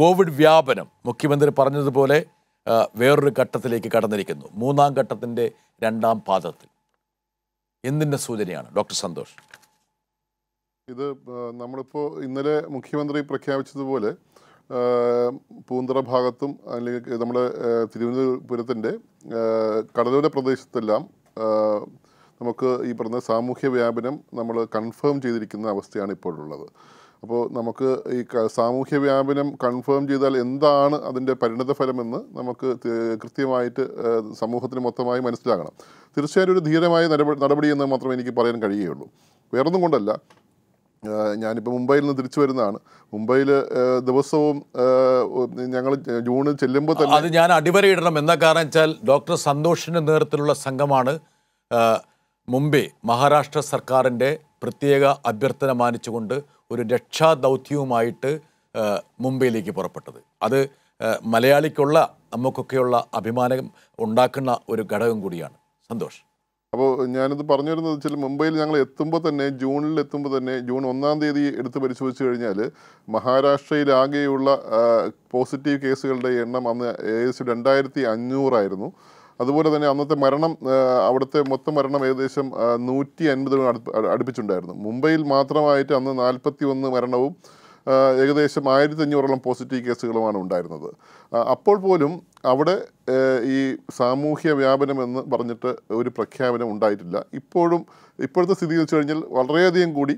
Covid വ്യാപനം മുഖ്യമന്ത്രി പറഞ്ഞതുപോലെ വേറൊരു ഘട്ടത്തിലേക്ക് കടന്നിരിക്കുന്നു മൂന്നാം ഘട്ടത്തിൻ്റെ രണ്ടാം പാദത്തിൽ എന്തിൻ്റെ സൂചനയാണ് ഡോക്ടർ സന്തോഷ് ഇത് നമ്മളിപ്പോൾ ഇന്നലെ മുഖ്യമന്ത്രി പ്രഖ്യാപിച്ചതുപോലെ പൂന്തറ ഭാഗത്തും അല്ലെങ്കിൽ നമ്മുടെ തിരുവനന്തപുരത്തിൻ്റെ കടലോര പ്രദേശത്തെല്ലാം നമുക്ക് ഈ പറഞ്ഞ സാമൂഹ്യ വ്യാപനം നമ്മൾ കൺഫേം ചെയ്തിരിക്കുന്ന അവസ്ഥയാണ് ഇപ്പോഴുള്ളത് അപ്പോൾ നമുക്ക് ഈ സാമൂഹ്യ വ്യാപനം കൺഫേം ചെയ്താൽ എന്താണ് അതിൻ്റെ പരിണതഫലമെന്ന് നമുക്ക് കൃത്യമായിട്ട് സമൂഹത്തിന് മൊത്തമായി മനസ്സിലാകണം തീർച്ചയായും ഒരു ധീരമായ നടപടി എന്ന് മാത്രമേ എനിക്ക് പറയാൻ കഴിയുകയുള്ളൂ വേറൊന്നും കൊണ്ടല്ല ഞാനിപ്പോൾ മുംബൈയിൽ നിന്ന് തിരിച്ചു വരുന്നതാണ് മുംബൈയിൽ ദിവസവും ഞങ്ങൾ ജൂണിൽ ചെല്ലുമ്പോൾ തന്നെ അത് ഞാൻ അടിവരയിടണം എന്ന കാരണം വെച്ചാൽ ഡോക്ടർ സന്തോഷിൻ്റെ നേതൃത്വത്തിലുള്ള സംഘമാണ് മുമ്പേ മഹാരാഷ്ട്ര സർക്കാരിൻ്റെ പ്രത്യേക അഭ്യർത്ഥന മാനിച്ചുകൊണ്ട് ഒരു രക്ഷാദൗത്യവുമായിട്ട് മുംബൈയിലേക്ക് പുറപ്പെട്ടത് അത് മലയാളിക്കുള്ള നമുക്കൊക്കെയുള്ള അഭിമാനം ഉണ്ടാക്കുന്ന ഒരു ഘടകം കൂടിയാണ് സന്തോഷ് അപ്പോൾ ഞാനിത് പറഞ്ഞു വരുന്നത് വെച്ചാൽ മുംബൈയിൽ ഞങ്ങൾ എത്തുമ്പോൾ തന്നെ ജൂണിൽ എത്തുമ്പോൾ തന്നെ ജൂൺ ഒന്നാം തീയതി എടുത്ത് പരിശോധിച്ച് കഴിഞ്ഞാൽ മഹാരാഷ്ട്രയിലാകെയുള്ള പോസിറ്റീവ് കേസുകളുടെ എണ്ണം അന്ന് ഏകദേശം രണ്ടായിരത്തി അഞ്ഞൂറായിരുന്നു അതുപോലെ തന്നെ അന്നത്തെ മരണം അവിടുത്തെ മൊത്തം മരണം ഏകദേശം നൂറ്റി അൻപത് അടുപ്പിച്ചുണ്ടായിരുന്നു മുംബൈയിൽ മാത്രമായിട്ട് അന്ന് നാൽപ്പത്തി ഒന്ന് മരണവും ഏകദേശം ആയിരത്തി അഞ്ഞൂറോളം പോസിറ്റീവ് കേസുകളുമാണ് ഉണ്ടായിരുന്നത് അപ്പോൾ പോലും അവിടെ ഈ സാമൂഹ്യ വ്യാപനം എന്ന് പറഞ്ഞിട്ട് ഒരു പ്രഖ്യാപനം ഉണ്ടായിട്ടില്ല ഇപ്പോഴും ഇപ്പോഴത്തെ സ്ഥിതി വെച്ച് കഴിഞ്ഞാൽ വളരെയധികം കൂടി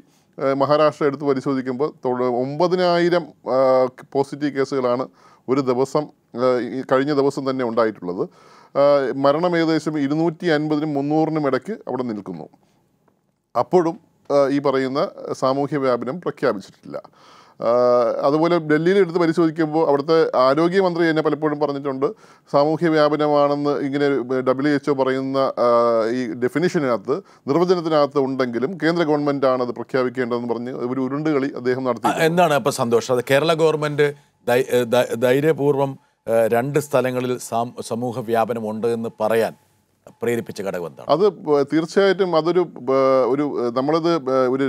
മഹാരാഷ്ട്ര എടുത്ത് പരിശോധിക്കുമ്പോൾ ഒമ്പതിനായിരം പോസിറ്റീവ് കേസുകളാണ് ഒരു ദിവസം കഴിഞ്ഞ ദിവസം തന്നെ ഉണ്ടായിട്ടുള്ളത് മരണം ഏകദേശം ഇരുന്നൂറ്റി അൻപതിനും മുന്നൂറിനും ഇടയ്ക്ക് അവിടെ നിൽക്കുന്നു അപ്പോഴും ഈ പറയുന്ന സാമൂഹ്യ വ്യാപനം പ്രഖ്യാപിച്ചിട്ടില്ല അതുപോലെ ഡൽഹിയിൽ എടുത്ത് പരിശോധിക്കുമ്പോൾ അവിടുത്തെ ആരോഗ്യമന്ത്രി തന്നെ പലപ്പോഴും പറഞ്ഞിട്ടുണ്ട് സാമൂഹ്യ വ്യാപനമാണെന്ന് ഇങ്ങനെ ഡബ്ല്യു എച്ച് പറയുന്ന ഈ ഡെഫിനിഷനകത്ത് നിർവചനത്തിനകത്ത് ഉണ്ടെങ്കിലും കേന്ദ്ര ഗവൺമെൻറ് ആണ് അത് പ്രഖ്യാപിക്കേണ്ടതെന്ന് പറഞ്ഞ് ഒരു ഉരുണ്ട് കളി അദ്ദേഹം നടത്തി എന്താണ് അപ്പോൾ സന്തോഷം അത് കേരള ഗവൺമെൻറ് ധൈര്യപൂർവ്വം രണ്ട് സ്ഥലങ്ങളിൽ സമൂഹ വ്യാപനമുണ്ട് എന്ന് പറയാൻ പ്രേരിപ്പിച്ച ഘടകം എന്താണ് അത് തീർച്ചയായിട്ടും അതൊരു ഒരു നമ്മളത് ഒരു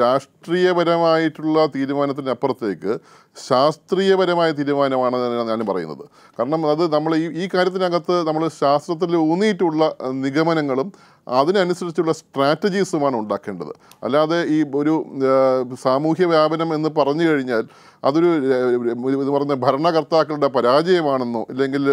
രാഷ്ട്രീയപരമായിട്ടുള്ള തീരുമാനത്തിന് അപ്പുറത്തേക്ക് ശാസ്ത്രീയപരമായ തീരുമാനമാണ് ഞാനും പറയുന്നത് കാരണം അത് നമ്മൾ ഈ ഈ കാര്യത്തിനകത്ത് നമ്മൾ ശാസ്ത്രത്തിൽ ഊന്നിയിട്ടുള്ള നിഗമനങ്ങളും അതിനനുസരിച്ചുള്ള സ്ട്രാറ്റജീസുമാണ് ഉണ്ടാക്കേണ്ടത് അല്ലാതെ ഈ ഒരു സാമൂഹ്യ വ്യാപനം എന്ന് പറഞ്ഞു കഴിഞ്ഞാൽ അതൊരു ഇത് പറഞ്ഞ ഭരണകർത്താക്കളുടെ പരാജയമാണെന്നോ ഇല്ലെങ്കിൽ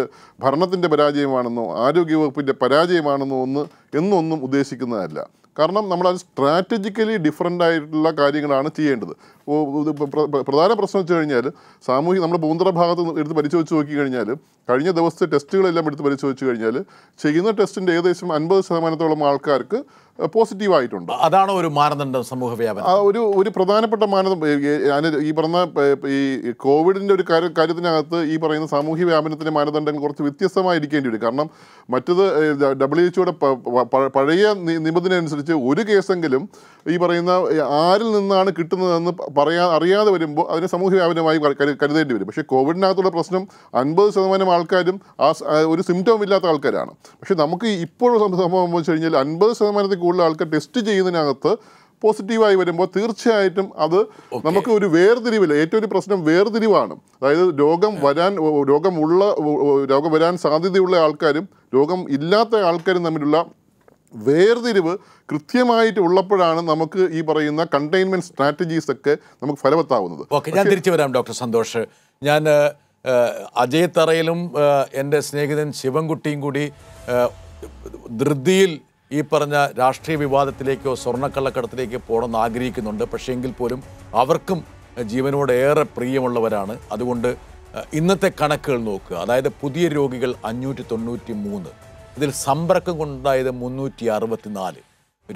ഭരണത്തിൻ്റെ പരാജയമാണെന്നോ ആരോഗ്യവകുപ്പിൻ്റെ പരാജയമാണെന്നോ ഒന്ന് എന്നൊന്നും ഉദ്ദേശിക്കുന്നതല്ല കാരണം നമ്മളത് സ്ട്രാറ്റജിക്കലി ഡിഫറെൻ്റ് ആയിട്ടുള്ള കാര്യങ്ങളാണ് ചെയ്യേണ്ടത് പ്രധാന പ്രശ്നം വെച്ച് കഴിഞ്ഞാൽ സാമൂഹിക നമ്മുടെ പൂന്തറ ഭാഗത്ത് എടുത്ത് പരിശോധിച്ച് വെച്ച് നോക്കി കഴിഞ്ഞാൽ കഴിഞ്ഞ ദിവസത്തെ ടെസ്റ്റുകളെല്ലാം എടുത്ത് പരിശോധിച്ച് കഴിഞ്ഞാൽ ചെയ്യുന്ന ടെസ്റ്റിൻ്റെ ഏകദേശം അൻപത് ശതമാനത്തോളം ആൾക്കാർക്ക് പോസിറ്റീവ് ആയിട്ടുണ്ട് അതാണ് ഒരു മാനദണ്ഡം സമൂഹ വ്യാപനം ഒരു ഒരു പ്രധാനപ്പെട്ട മാനദണ്ഡം ഈ പറഞ്ഞ ഈ കോവിഡിൻ്റെ ഒരു കാര്യ കാര്യത്തിനകത്ത് ഈ പറയുന്ന സാമൂഹ്യ വ്യാപനത്തിൻ്റെ മാനദണ്ഡങ്ങൾ കുറച്ച് വ്യത്യസ്തമായിരിക്കേണ്ടി വരും കാരണം മറ്റത് ഡബ്ല്യു എച്ച്ഒയുടെ പഴയ നിബന്ധന അനുസരിച്ച് ഒരു കേസെങ്കിലും ഈ പറയുന്ന ആരിൽ നിന്നാണ് കിട്ടുന്നതെന്ന് പറയാ അറിയാതെ വരുമ്പോൾ അതിനെ സമൂഹ വ്യാപനമായി കരുതേണ്ടി വരും പക്ഷേ കോവിഡിനകത്തുള്ള പ്രശ്നം അൻപത് ശതമാനം ആൾക്കാരും ആ ഒരു സിംറ്റം ഇല്ലാത്ത ആൾക്കാരാണ് പക്ഷേ നമുക്ക് ഇപ്പോഴുള്ള സംഭവം വെച്ച് കഴിഞ്ഞാൽ അൻപത് ശതമാനത്തിൽ കൂടുതൽ ആൾക്കാർ ടെസ്റ്റ് ചെയ്യുന്നതിനകത്ത് പോസിറ്റീവായി വരുമ്പോൾ തീർച്ചയായിട്ടും അത് നമുക്ക് ഒരു വേർതിരിവില്ല ഏറ്റവും ഒരു പ്രശ്നം വേർതിരിവാണ് അതായത് രോഗം വരാൻ രോഗമുള്ള രോഗം വരാൻ സാധ്യതയുള്ള ആൾക്കാരും രോഗം ഇല്ലാത്ത ആൾക്കാരും തമ്മിലുള്ള വേർതിരിവ് കൃത്യമായിട്ട് ഉള്ളപ്പോഴാണ് നമുക്ക് ഈ പറയുന്ന കണ്ടെയ്ൻമെന്റ് സ്ട്രാറ്റജീസ് ഒക്കെ നമുക്ക് ഫലവത്താവുന്നത് ഓക്കെ ഞാൻ തിരിച്ചു വരാം ഡോക്ടർ സന്തോഷ് ഞാൻ അജയ് തറയിലും എൻ്റെ സ്നേഹിതൻ ശിവൻകുട്ടിയും കൂടി ധൃതിയിൽ ഈ പറഞ്ഞ രാഷ്ട്രീയ വിവാദത്തിലേക്കോ സ്വർണ്ണക്കള്ളക്കടത്തിലേക്കോ പോകണമെന്ന് ആഗ്രഹിക്കുന്നുണ്ട് പക്ഷേ എങ്കിൽ പോലും അവർക്കും ജീവനോട് ഏറെ പ്രിയമുള്ളവരാണ് അതുകൊണ്ട് ഇന്നത്തെ കണക്കുകൾ നോക്കുക അതായത് പുതിയ രോഗികൾ അഞ്ഞൂറ്റി തൊണ്ണൂറ്റി മൂന്ന് ഇതിൽ സമ്പർക്കം കൊണ്ടുണ്ടായത് മുന്നൂറ്റി അറുപത്തിനാല്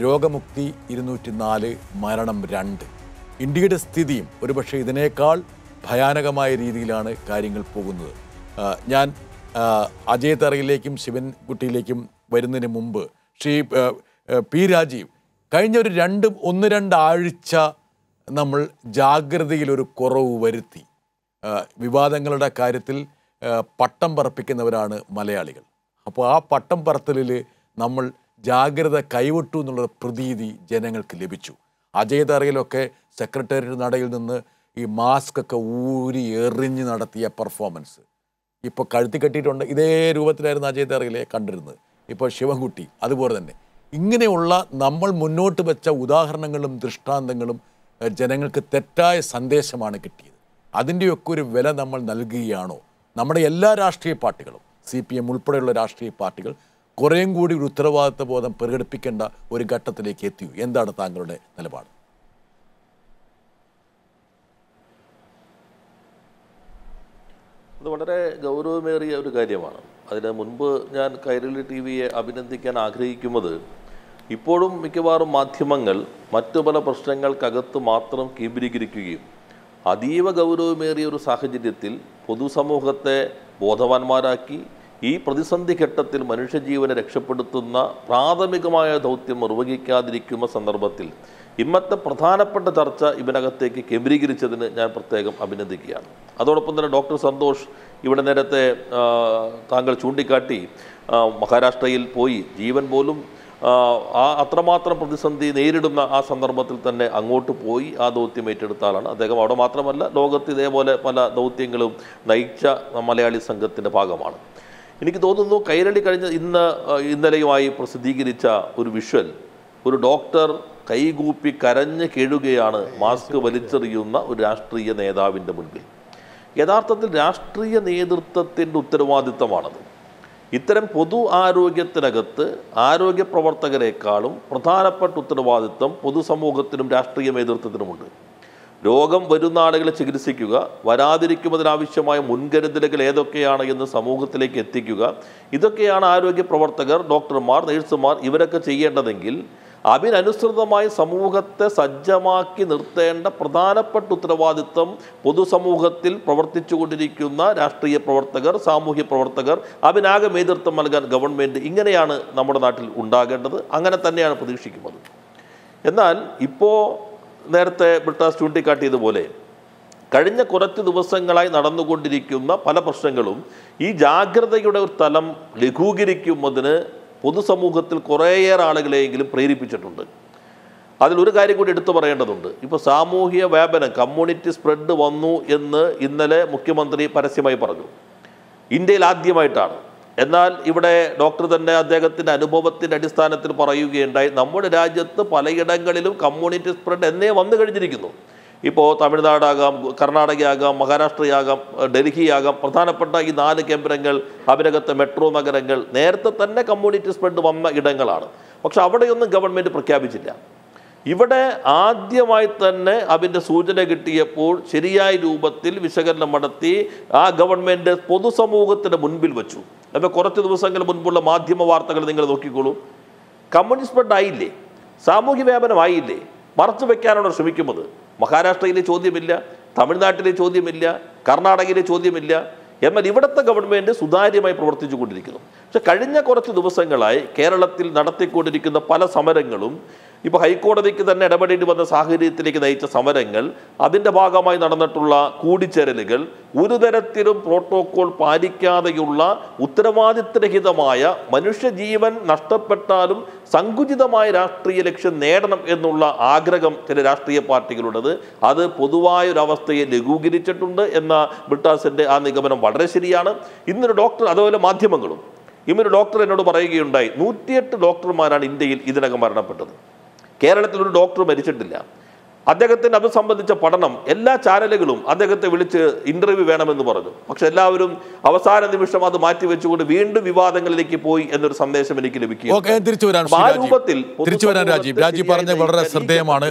രോഗമുക്തി ഇരുന്നൂറ്റി നാല് മരണം രണ്ട് ഇന്ത്യയുടെ സ്ഥിതിയും ഒരുപക്ഷെ ഇതിനേക്കാൾ ഭയാനകമായ രീതിയിലാണ് കാര്യങ്ങൾ പോകുന്നത് ഞാൻ അജയ് തറയിലേക്കും കുട്ടിയിലേക്കും വരുന്നതിന് മുമ്പ് ശ്രീ പി രാജീവ് കഴിഞ്ഞ ഒരു രണ്ട് ഒന്ന് രണ്ടാഴ്ച നമ്മൾ ജാഗ്രതയിലൊരു കുറവ് വരുത്തി വിവാദങ്ങളുടെ കാര്യത്തിൽ പട്ടം പറപ്പിക്കുന്നവരാണ് മലയാളികൾ അപ്പോൾ ആ പട്ടം പറത്തലിൽ നമ്മൾ ജാഗ്രത കൈവിട്ടു എന്നുള്ള പ്രതീതി ജനങ്ങൾക്ക് ലഭിച്ചു അജയ്തറയിലൊക്കെ സെക്രട്ടേറിയറ്റ് നടയിൽ നിന്ന് ഈ മാസ്ക് ഒക്കെ ഊരി എറിഞ്ഞ് നടത്തിയ പെർഫോമൻസ് ഇപ്പോൾ കഴുത്തി കെട്ടിയിട്ടുണ്ട് ഇതേ രൂപത്തിലായിരുന്നു അജയ്തറയിലെ കണ്ടിരുന്നത് ഇപ്പോൾ ശിവൻകുട്ടി അതുപോലെ തന്നെ ഇങ്ങനെയുള്ള നമ്മൾ മുന്നോട്ട് വെച്ച ഉദാഹരണങ്ങളും ദൃഷ്ടാന്തങ്ങളും ജനങ്ങൾക്ക് തെറ്റായ സന്ദേശമാണ് കിട്ടിയത് അതിൻ്റെയൊക്കെ ഒരു വില നമ്മൾ നൽകുകയാണോ നമ്മുടെ എല്ലാ രാഷ്ട്രീയ പാർട്ടികളും സി പി എം ഉൾപ്പെടെയുള്ള രാഷ്ട്രീയ പാർട്ടികൾ കുറേയും കൂടി ഒരു ഉത്തരവാദിത്വ ബോധം പ്രകടിപ്പിക്കേണ്ട ഒരു ഘട്ടത്തിലേക്ക് എത്തി എന്താണ് താങ്കളുടെ നിലപാട് അത് വളരെ ഗൗരവമേറിയ ഒരു കാര്യമാണ് അതിന് മുൻപ് ഞാൻ കൈരളി ടി വിയെ അഭിനന്ദിക്കാൻ ആഗ്രഹിക്കുന്നത് ഇപ്പോഴും മിക്കവാറും മാധ്യമങ്ങൾ മറ്റു പല പ്രശ്നങ്ങൾക്കകത്ത് മാത്രം കേന്ദ്രീകരിക്കുകയും അതീവ ഗൗരവമേറിയ ഒരു സാഹചര്യത്തിൽ പൊതുസമൂഹത്തെ ബോധവാന്മാരാക്കി ഈ പ്രതിസന്ധി ഘട്ടത്തിൽ മനുഷ്യജീവനെ രക്ഷപ്പെടുത്തുന്ന പ്രാഥമികമായ ദൗത്യം നിർവഹിക്കാതിരിക്കുന്ന സന്ദർഭത്തിൽ ഇമ്മത്തെ പ്രധാനപ്പെട്ട ചർച്ച ഇവനകത്തേക്ക് കേന്ദ്രീകരിച്ചതിന് ഞാൻ പ്രത്യേകം അഭിനന്ദിക്കുകയാണ് അതോടൊപ്പം തന്നെ ഡോക്ടർ സന്തോഷ് ഇവിടെ നേരത്തെ താങ്കൾ ചൂണ്ടിക്കാട്ടി മഹാരാഷ്ട്രയിൽ പോയി ജീവൻ പോലും ആ അത്രമാത്രം പ്രതിസന്ധി നേരിടുന്ന ആ സന്ദർഭത്തിൽ തന്നെ അങ്ങോട്ട് പോയി ആ ദൗത്യം ഏറ്റെടുത്താലാണ് അദ്ദേഹം അവിടെ മാത്രമല്ല ലോകത്ത് ഇതേപോലെ പല ദൗത്യങ്ങളും നയിച്ച മലയാളി സംഘത്തിൻ്റെ ഭാഗമാണ് എനിക്ക് തോന്നുന്നു കൈരളി കഴിഞ്ഞ ഇന്ന് ഇന്നലെയുമായി പ്രസിദ്ധീകരിച്ച ഒരു വിഷ്വൽ ഒരു ഡോക്ടർ കൈകൂപ്പി കരഞ്ഞ് കേഴുകയാണ് മാസ്ക് വലിച്ചെറിയുന്ന ഒരു രാഷ്ട്രീയ നേതാവിൻ്റെ മുൻപിൽ യഥാർത്ഥത്തിൽ രാഷ്ട്രീയ നേതൃത്വത്തിൻ്റെ ഉത്തരവാദിത്തമാണത് ഇത്തരം പൊതു ആരോഗ്യത്തിനകത്ത് ആരോഗ്യ പ്രവർത്തകരെക്കാളും പ്രധാനപ്പെട്ട ഉത്തരവാദിത്വം പൊതുസമൂഹത്തിനും രാഷ്ട്രീയ നേതൃത്വത്തിനുമുണ്ട് രോഗം വരുന്ന ആളുകളെ ചികിത്സിക്കുക വരാതിരിക്കുന്നതിനാവശ്യമായ മുൻകരുതലുകൾ ഏതൊക്കെയാണ് എന്ന് സമൂഹത്തിലേക്ക് എത്തിക്കുക ഇതൊക്കെയാണ് ആരോഗ്യ പ്രവർത്തകർ ഡോക്ടർമാർ നഴ്സുമാർ ഇവരൊക്കെ ചെയ്യേണ്ടതെങ്കിൽ അതിനനുസൃതമായി സമൂഹത്തെ സജ്ജമാക്കി നിർത്തേണ്ട പ്രധാനപ്പെട്ട ഉത്തരവാദിത്വം പൊതുസമൂഹത്തിൽ പ്രവർത്തിച്ചുകൊണ്ടിരിക്കുന്ന രാഷ്ട്രീയ പ്രവർത്തകർ സാമൂഹ്യ പ്രവർത്തകർ അതിനാകെ നേതൃത്വം നൽകാൻ ഗവൺമെൻറ് ഇങ്ങനെയാണ് നമ്മുടെ നാട്ടിൽ ഉണ്ടാകേണ്ടത് അങ്ങനെ തന്നെയാണ് പ്രതീക്ഷിക്കുന്നത് എന്നാൽ ഇപ്പോൾ നേരത്തെ ബ്രിട്ടാസ് ചൂണ്ടിക്കാട്ടിയതുപോലെ കഴിഞ്ഞ കുറച്ച് ദിവസങ്ങളായി നടന്നുകൊണ്ടിരിക്കുന്ന പല പ്രശ്നങ്ങളും ഈ ജാഗ്രതയുടെ ഒരു തലം ലഘൂകരിക്കുന്നതിന് പൊതുസമൂഹത്തിൽ കുറേയേറെ ആളുകളെയെങ്കിലും പ്രേരിപ്പിച്ചിട്ടുണ്ട് അതിലൊരു കാര്യം കൂടി എടുത്തു പറയേണ്ടതുണ്ട് ഇപ്പോൾ സാമൂഹിക വ്യാപനം കമ്മ്യൂണിറ്റി സ്പ്രെഡ് വന്നു എന്ന് ഇന്നലെ മുഖ്യമന്ത്രി പരസ്യമായി പറഞ്ഞു ഇന്ത്യയിൽ ആദ്യമായിട്ടാണ് എന്നാൽ ഇവിടെ ഡോക്ടർ തന്നെ അദ്ദേഹത്തിൻ്റെ അനുഭവത്തിൻ്റെ അടിസ്ഥാനത്തിൽ പറയുകയുണ്ടായി നമ്മുടെ രാജ്യത്ത് പലയിടങ്ങളിലും കമ്മ്യൂണിറ്റി സ്പ്രെഡ് എന്നേ വന്നു കഴിഞ്ഞിരിക്കുന്നു ഇപ്പോൾ തമിഴ്നാടാകാം കർണാടകയാകാം മഹാരാഷ്ട്രയാകാം ഡൽഹിയാകാം പ്രധാനപ്പെട്ട ഈ നാല് കേന്ദ്രങ്ങൾ അവരകത്തെ മെട്രോ നഗരങ്ങൾ നേരത്തെ തന്നെ കമ്മ്യൂണിറ്റി സ്പ്രെഡ് വന്ന ഇടങ്ങളാണ് പക്ഷെ അവിടെയൊന്നും ഗവൺമെൻറ് പ്രഖ്യാപിച്ചില്ല ഇവിടെ ആദ്യമായി തന്നെ അതിൻ്റെ സൂചന കിട്ടിയപ്പോൾ ശരിയായ രൂപത്തിൽ വിശകലനം നടത്തി ആ ഗവൺമെൻറ് പൊതുസമൂഹത്തിൻ്റെ മുൻപിൽ വെച്ചു അപ്പോൾ കുറച്ച് ദിവസങ്ങൾ മുൻപുള്ള മാധ്യമ വാർത്തകൾ നിങ്ങൾ നോക്കിക്കോളൂ കമ്മ്യൂണിസ്റ്റ് ആയില്ലേ സാമൂഹ്യ വ്യാപനമായില്ലേ മറച്ചു വെക്കാനാണ് ശ്രമിക്കുന്നത് മഹാരാഷ്ട്രയിലെ ചോദ്യമില്ല തമിഴ്നാട്ടിലെ ചോദ്യമില്ല കർണാടകയിലെ ചോദ്യമില്ല എന്നാൽ ഇവിടുത്തെ ഗവൺമെൻറ് സുതാര്യമായി പ്രവർത്തിച്ചു കൊണ്ടിരിക്കുന്നു പക്ഷെ കഴിഞ്ഞ കുറച്ച് ദിവസങ്ങളായി കേരളത്തിൽ നടത്തിക്കൊണ്ടിരിക്കുന്ന പല സമരങ്ങളും ഇപ്പോൾ ഹൈക്കോടതിക്ക് തന്നെ ഇടപെടേണ്ടി വന്ന സാഹചര്യത്തിലേക്ക് നയിച്ച സമരങ്ങൾ അതിൻ്റെ ഭാഗമായി നടന്നിട്ടുള്ള കൂടിച്ചേരലുകൾ ഒരു തരത്തിലും പ്രോട്ടോകോൾ പാലിക്കാതെയുള്ള ഉത്തരവാദിത്തരഹിതമായ മനുഷ്യജീവൻ നഷ്ടപ്പെട്ടാലും സങ്കുചിതമായ രാഷ്ട്രീയ ലക്ഷ്യം നേടണം എന്നുള്ള ആഗ്രഹം ചില രാഷ്ട്രീയ പാർട്ടികളുള്ളത് അത് പൊതുവായ ഒരു അവസ്ഥയെ ലഘൂകരിച്ചിട്ടുണ്ട് എന്ന ബ്രിട്ടാസിൻ്റെ ആ നിഗമനം വളരെ ശരിയാണ് ഇന്നൊരു ഡോക്ടർ അതുപോലെ മാധ്യമങ്ങളും ഇന്നൊരു ഡോക്ടർ എന്നോട് പറയുകയുണ്ടായി നൂറ്റിയെട്ട് ഡോക്ടർമാരാണ് ഇന്ത്യയിൽ ഇതിനകം മരണപ്പെട്ടത് കേരളത്തിൽ ഒരു ഡോക്ടർ മരിച്ചിട്ടില്ല അദ്ദേഹത്തിന് അത് സംബന്ധിച്ച പഠനം എല്ലാ ചാനലുകളും അദ്ദേഹത്തെ വിളിച്ച് ഇന്റർവ്യൂ വേണമെന്ന് പറഞ്ഞു പക്ഷെ എല്ലാവരും അവസാന നിമിഷം അത് മാറ്റിവെച്ചുകൊണ്ട് വീണ്ടും വിവാദങ്ങളിലേക്ക് പോയി എന്നൊരു സന്ദേശം എനിക്ക് ലഭിക്കും രാജീവ് രാജീവ് പറഞ്ഞ വളരെ ശ്രദ്ധേയമാണ്